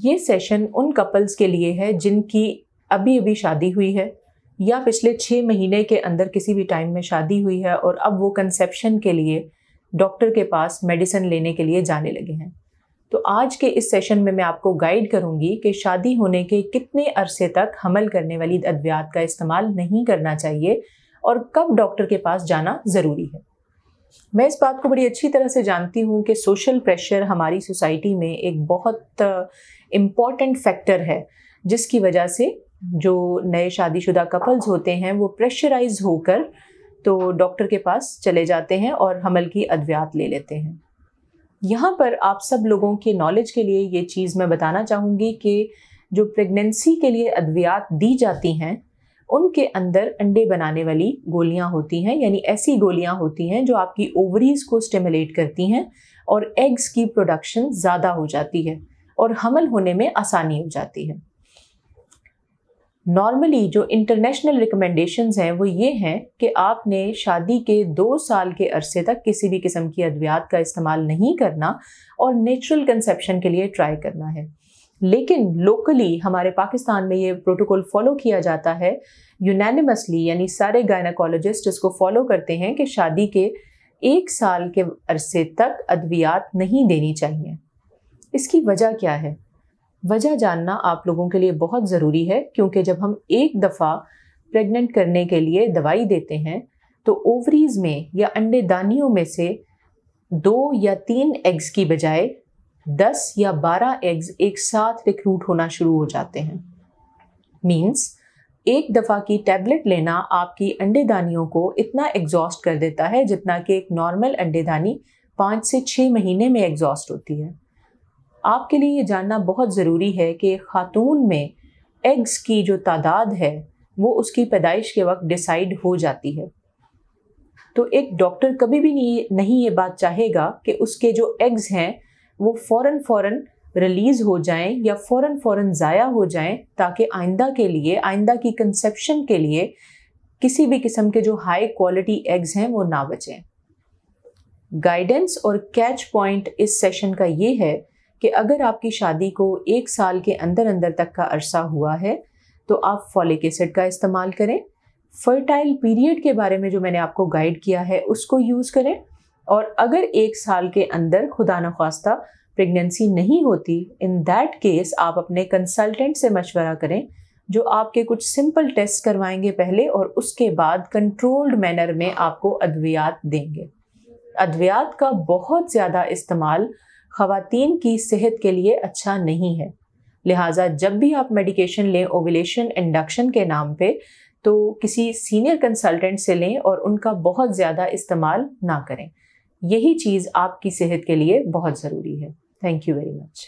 ये सेशन उन कपल्स के लिए है जिनकी अभी अभी शादी हुई है या पिछले छः महीने के अंदर किसी भी टाइम में शादी हुई है और अब वो कंसेप्शन के लिए डॉक्टर के पास मेडिसिन लेने के लिए जाने लगे हैं तो आज के इस सेशन में मैं आपको गाइड करूंगी कि शादी होने के कितने अरसे तक हमल करने वाली अद्वियात का इस्तेमाल नहीं करना चाहिए और कब डॉक्टर के पास जाना ज़रूरी है मैं इस बात को बड़ी अच्छी तरह से जानती हूँ कि सोशल प्रेशर हमारी सोसाइटी में एक बहुत इम्पॉर्टेंट फैक्टर है जिसकी वजह से जो नए शादीशुदा कपल्स होते हैं वो प्रेशराइज होकर तो डॉक्टर के पास चले जाते हैं और हमल की अद्वियात ले लेते हैं यहाँ पर आप सब लोगों के नॉलेज के लिए ये चीज़ मैं बताना चाहूँगी कि जो प्रेगनेंसी के लिए अद्वियात दी जाती हैं उनके अंदर अंडे बनाने वाली गोलियां होती हैं यानी ऐसी गोलियां होती हैं जो आपकी ओवरीज को स्टिमुलेट करती हैं और एग्स की प्रोडक्शन ज़्यादा हो जाती है और हमल होने में आसानी हो जाती है नॉर्मली जो इंटरनेशनल रिकमेंडेशन हैं वो ये हैं कि आपने शादी के दो साल के अरसे तक किसी भी किस्म की अद्वियात का इस्तेमाल नहीं करना और नेचुरल कंसेप्शन के लिए ट्राई करना है लेकिन लोकली हमारे पाकिस्तान में ये प्रोटोकॉल फॉलो किया जाता है यूनानिमसली यानी सारे गायनाकोलॉजिस्ट इसको फॉलो करते हैं कि शादी के एक साल के अरसे तक अद्वियात नहीं देनी चाहिए इसकी वजह क्या है वजह जानना आप लोगों के लिए बहुत ज़रूरी है क्योंकि जब हम एक दफ़ा प्रेग्नेंट करने के लिए दवाई देते हैं तो ओवरीज़ में या अंडेदानियों में से दो या तीन एग्स की बजाय दस या बारह एग्स एक साथ रिक्रूट होना शुरू हो जाते हैं मीन्स एक दफ़ा की टैबलेट लेना आपकी अंडेदानियों को इतना एग्जॉस्ट कर देता है जितना कि एक नॉर्मल अंडेदानी पाँच से छः महीने में एग्जॉस्ट होती है आपके लिए ये जानना बहुत ज़रूरी है कि खातून में एग्स की जो तादाद है वो उसकी पैदाइश के वक्त डिसाइड हो जाती है तो एक डॉक्टर कभी भी नहीं नहीं ये बात चाहेगा कि उसके जो एग्स हैं वो फ़ौरन फ़ौरन रिलीज़ हो जाएं या फ़ौरन फ़ौरन ज़ाया हो जाएं ताकि आइंदा के लिए आइंदा की कंसेप्शन के लिए किसी भी किस्म के जो हाई क्वालिटी एग्स हैं वो ना बचें गाइडेंस और कैच पॉइंट इस सेशन का ये है कि अगर आपकी शादी को एक साल के अंदर अंदर तक का अरसा हुआ है तो आप फॉलिक एसिड का इस्तेमाल करें फर्टाइल पीरियड के बारे में जो मैंने आपको गाइड किया है उसको यूज़ करें और अगर एक साल के अंदर खुदा नखास्ता प्रेगनेंसी नहीं होती इन दैट केस आप अपने कंसल्टेंट से मशवरा करें जो आपके कुछ सिंपल टेस्ट करवाएंगे पहले और उसके बाद कंट्रोल्ड मैनर में आपको अद्वियात देंगे अद्वियात का बहुत ज़्यादा इस्तेमाल ख़वातीन की सेहत के लिए अच्छा नहीं है लिहाजा जब भी आप मेडिकेशन लें ओविलेशन इंडक्शन के नाम पे तो किसी सीनियर कंसल्टेंट से लें और उनका बहुत ज़्यादा इस्तेमाल ना करें यही चीज़ आपकी सेहत के लिए बहुत ज़रूरी है थैंक यू वेरी मच